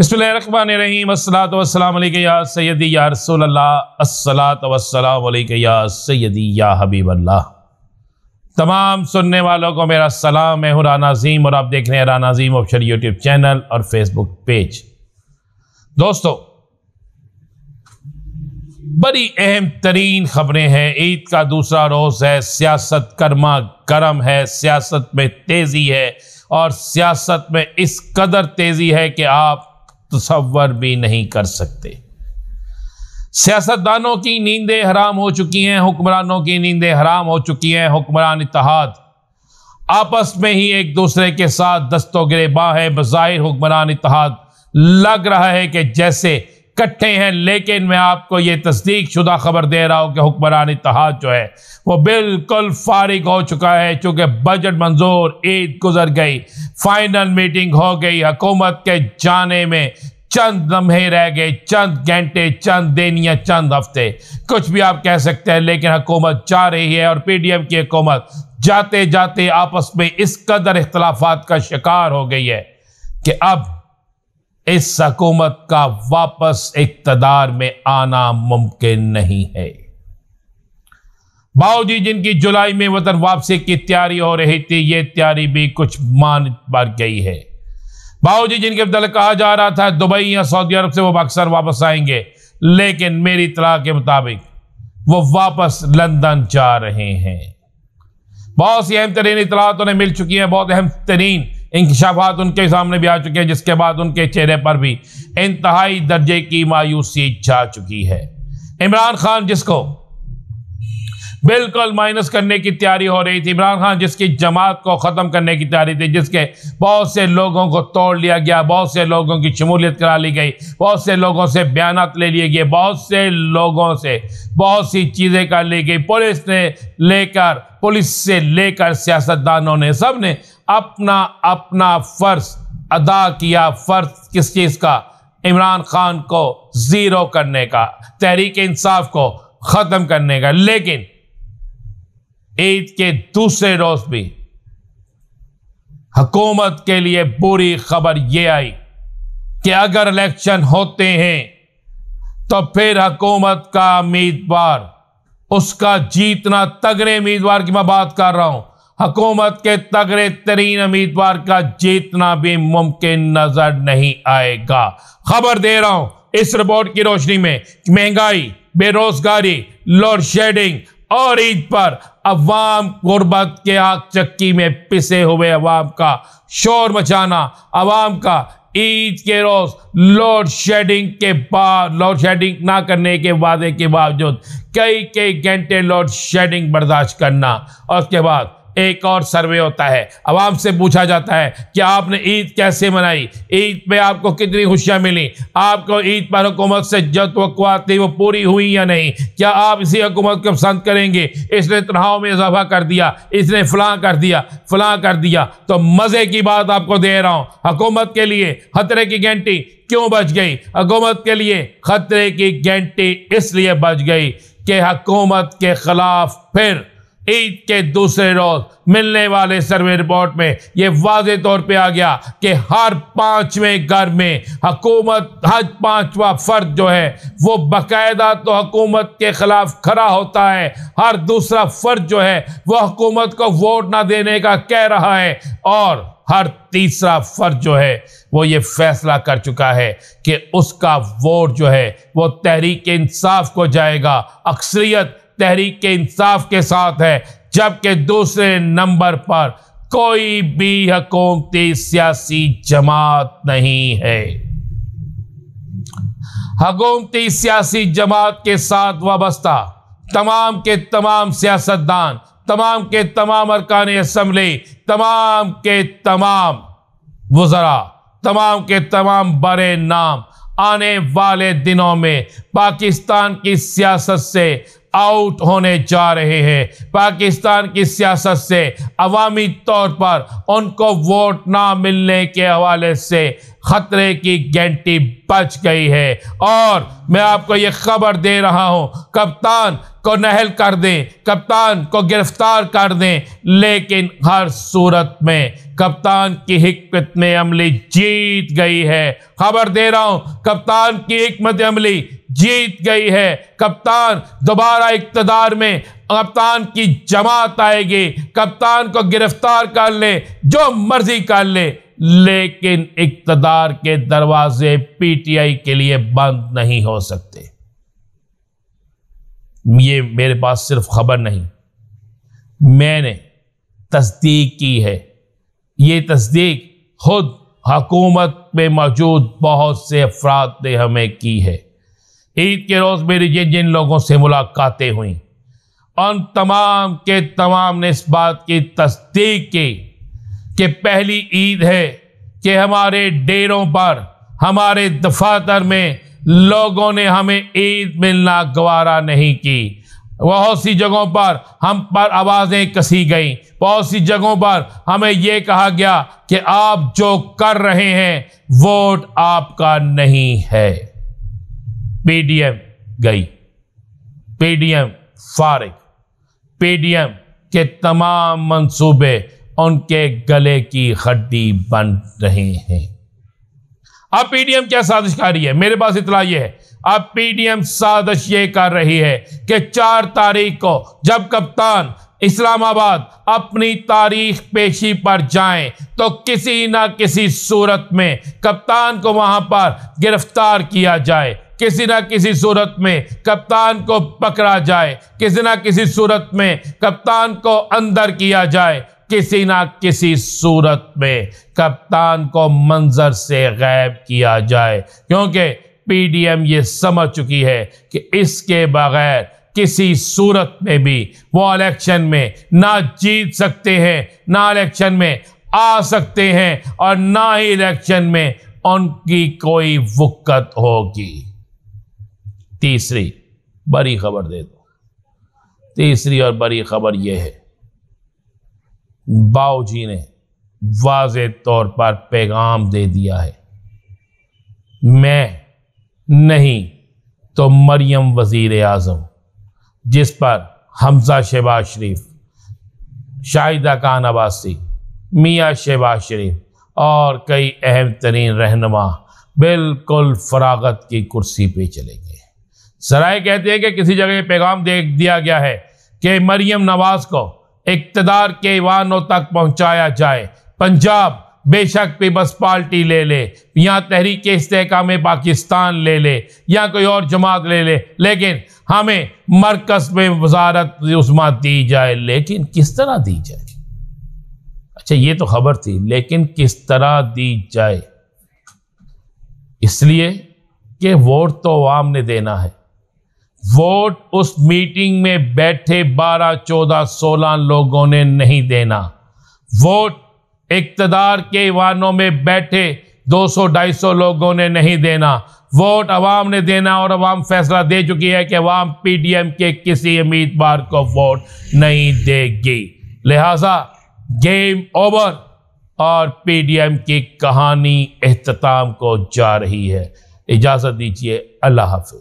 बसमीम रही या सैदी या सैदी या तमाम सुनने वालों को मेरा सलाम मैं हूँ राना अजीम और आप देख रहे हैं Rana Azeem option YouTube channel और फेसबुक पेज दोस्तों बड़ी अहम तरीन खबरें हैं ईद का दूसरा रोज़ है सियासत कर्मा गर्म है सियासत में तेज़ी है और सियासत में इस कदर तेज़ी है कि आप तस्वर तो भी नहीं कर सकते सियासतदानों की नींदें हराम हो चुकी हैं हुक्मरानों की नींदें हराम हो चुकी हैं हुक्मरान इतिहाद आपस में ही एक दूसरे के साथ दस्तों गिरे है बज़ाहिर हुक्मरान इतिहाद लग रहा है कि जैसे इकट्ठे हैं लेकिन मैं आपको ये तस्दीक शुदा खबर दे रहा हूँ कि हुक्मरान इतिहाद जो है वो बिल्कुल फारिग हो चुका है चूँकि बजट मंजूर ईद गुजर गई फाइनल मीटिंग हो गई हकूमत के जाने में चंद लम्हे रह गए चंद घंटे चंद दिन या चंद हफ्ते कुछ भी आप कह सकते हैं लेकिन हुकूमत जा रही है और पी डी एम की हुकूमत जाते जाते आपस में इस कदर इख्तलाफात का शिकार हो गई है कि अब इस हकूमत का वापस इकतदार में आना मुमकिन नहीं है जी जिनकी जुलाई में वतन वापसी की तैयारी हो रही थी ये तैयारी भी कुछ मान पर गई है बाबूजी जिनके दल कहा जा रहा था दुबई या सऊदी अरब से वो अक्सर वापस आएंगे लेकिन मेरी इतला के मुताबिक वो वापस लंदन जा रहे हैं बहुत सी अहम तरीन इतलात उन्हें मिल चुकी हैं बहुत अहम तरीन इंकशाफात उनके सामने भी आ चुके हैं जिसके बाद उनके चेहरे पर भी इंतहाई दर्जे की मायूसी छा चुकी है इमरान खान जिसको बिल्कुल माइनस करने की तैयारी हो रही थी इमरान खान जिसकी जमात को ख़त्म करने की तैयारी थी जिसके बहुत से लोगों को तोड़ लिया गया बहुत से लोगों की शमूलियत करा ली गई बहुत से लोगों से बयान ले लिए गए बहुत से लोगों से बहुत सी चीज़ें कर ली गई पुलिस ने लेकर पुलिस से लेकर सियासतदानों ने सब ने अपना अपना फ़र्ज अदा किया फ़र्ज किस चीज़ का इमरान खान को ज़ीरो करने का तहरीक इंसाफ को ख़त्म करने का लेकिन ईद के दूसरे रोज़ भी हकूमत के लिए बुरी खबर ये आई कि अगर इलेक्शन होते हैं तो फिर हकूमत का उम्मीदवार उसका जीतना तगड़े उम्मीदवार की मैं बात कर रहा हूं हकूमत के तगड़े तरीन उम्मीदवार का जीतना भी मुमकिन नजर नहीं आएगा खबर दे रहा हूं इस रिपोर्ट की रोशनी में महंगाई बेरोजगारी लोड शेडिंग और ईद पर अवाम गुर्बत के आग चक्की में पिसे हुए अवाम का शोर मचाना अवाम का ईद के रोज लोड शेडिंग के बाद लोड शेडिंग ना करने के वादे के बावजूद कई कई घंटे लोड शेडिंग बर्दाश्त करना और उसके बाद एक और सर्वे होता है आवाम से पूछा जाता है कि आपने ईद कैसे मनाई ईद पे आपको कितनी खुशियाँ मिली आपको ईद पर हुकूमत से जो तो थी वो पूरी हुई या नहीं क्या आप इसी हुकूमत को पसंद करेंगे इसने तनाव में इजाफा कर दिया इसने फलां कर दिया फलां कर दिया तो मज़े की बात आपको दे रहा हूँ हकूमत के लिए खतरे की घंटी क्यों बच गई हुकूमत के लिए खतरे की घंटी इसलिए बच गई कि हुकूमत के ख़िलाफ़ फिर ईद के दूसरे रोज मिलने वाले सर्वे रिपोर्ट में ये वाज तौर पे आ गया कि हर पांचवें घर में हकूमत हर पांचवा फर्द जो है वो बाकायदा तो हकूमत के खिलाफ खड़ा होता है हर दूसरा फर्द जो है वो हकूमत को वोट ना देने का कह रहा है और हर तीसरा फर्ज जो है वो ये फैसला कर चुका है कि उसका वोट जो है वो तहरीक इंसाफ को जाएगा अक्सरियत तहरीक इंसाफ के साथ है जबकि दूसरे नंबर पर कोई भी हकूमती सियासी जमात नहीं है हकूमती सियासी जमात के साथ वाबस्ता तमाम के तमाम सियासतदान तमाम के तमाम अरकान असम्बली तमाम के तमाम वजरा तमाम के तमाम बड़े नाम आने वाले दिनों में पाकिस्तान की सियासत से आउट होने जा रहे हैं पाकिस्तान की सियासत से अवामी तौर पर उनको वोट ना मिलने के हवाले से खतरे की गेंटी बच गई है और मैं आपको ये खबर दे रहा हूं कप्तान को नहल कर दें कप्तान को गिरफ्तार कर दें लेकिन हर सूरत में कप्तान की हमत में अमली जीत गई है खबर दे रहा हूँ कप्तान की हमत अमली जीत गई है कप्तान दोबारा इकतदार में कप्तान की जमात आएगी कप्तान को गिरफ्तार कर ले जो मर्जी कर ले लेकिन इकतदार के दरवाजे पीटीआई के लिए बंद नहीं हो सकते ये मेरे पास सिर्फ खबर नहीं मैंने तस्दीक की है ये तस्दीक खुद हकूमत में मौजूद बहुत से अफराद ने हमें की है ईद के रोज़ मेरी जिन जिन लोगों से मुलाकातें हुई उन तमाम के तमाम ने इस बात की तस्दीक की कि पहली ईद है कि हमारे डेरों पर हमारे दफातर में लोगों ने हमें ईद मिलना गवारा नहीं की बहुत सी जगहों पर हम पर आवाज़ें कसी गईं बहुत सी जगहों पर हमें ये कहा गया कि आप जो कर रहे हैं वोट आपका नहीं है पीडीएम गई पीडीएम फारिग पीडीएम के तमाम मंसूबे उनके गले की हड्डी बन रहे हैं अब पीडीएम क्या साजिश कर रही है मेरे पास इतला ये है अब पीडीएम साजिश ये कर रही है कि चार तारीख को जब कप्तान इस्लामाबाद अपनी तारीख पेशी पर जाएं तो किसी ना किसी सूरत में कप्तान को वहां पर गिरफ्तार किया जाए किसी ना किसी सूरत में कप्तान को पकड़ा जाए किसी ना किसी सूरत में कप्तान को अंदर किया जाए किसी ना किसी सूरत में कप्तान को मंजर से गायब किया जाए क्योंकि पीडीएम ये समझ चुकी है कि इसके बगैर किसी सूरत में भी वो इलेक्शन में ना जीत सकते हैं ना इलेक्शन में आ सकते हैं और ना ही इलेक्शन में उनकी कोई वक्त होगी तीसरी बड़ी खबर दे दो तीसरी और बड़ी खबर यह है बाऊ जी ने वाज तौर पर पैगाम दे दिया है मैं नहीं तो मरियम वज़ी अजम जिस पर हमजा शहबाज शरीफ शाहिदा खान अबासी मियाँ शहबाज शरीफ और कई अहम तरीन रहनमा बिल्कुल फरागत की कुर्सी पे चले गए सराय कहते हैं कि किसी जगह पैगाम दे दिया गया है कि मरियम नवाज़ को इकतदार के ईवानों तक पहुंचाया जाए पंजाब बेशक पीपल्स पार्टी ले ले या तहरीक इस्तेकाम में पाकिस्तान ले ले या कोई और जमात ले ले लेकिन हमें मरकज में वजारत उस्मा दी जाए लेकिन किस तरह दी जाए अच्छा ये तो खबर थी लेकिन किस तरह दी जाए इसलिए कि वोट तो आवाम ने देना है वोट उस मीटिंग में बैठे 12, 14, 16 लोगों ने नहीं देना वोट इकतदार के वानों में बैठे 200, 250 लोगों ने नहीं देना वोट अवाम ने देना और अवाम फैसला दे चुकी है कि अवाम पीडीएम के किसी उम्मीदवार को वोट नहीं देगी लिहाजा गेम ओवर और पीडीएम की कहानी अख्ताम को जा रही है इजाज़त दीजिए अल्लाह हाफि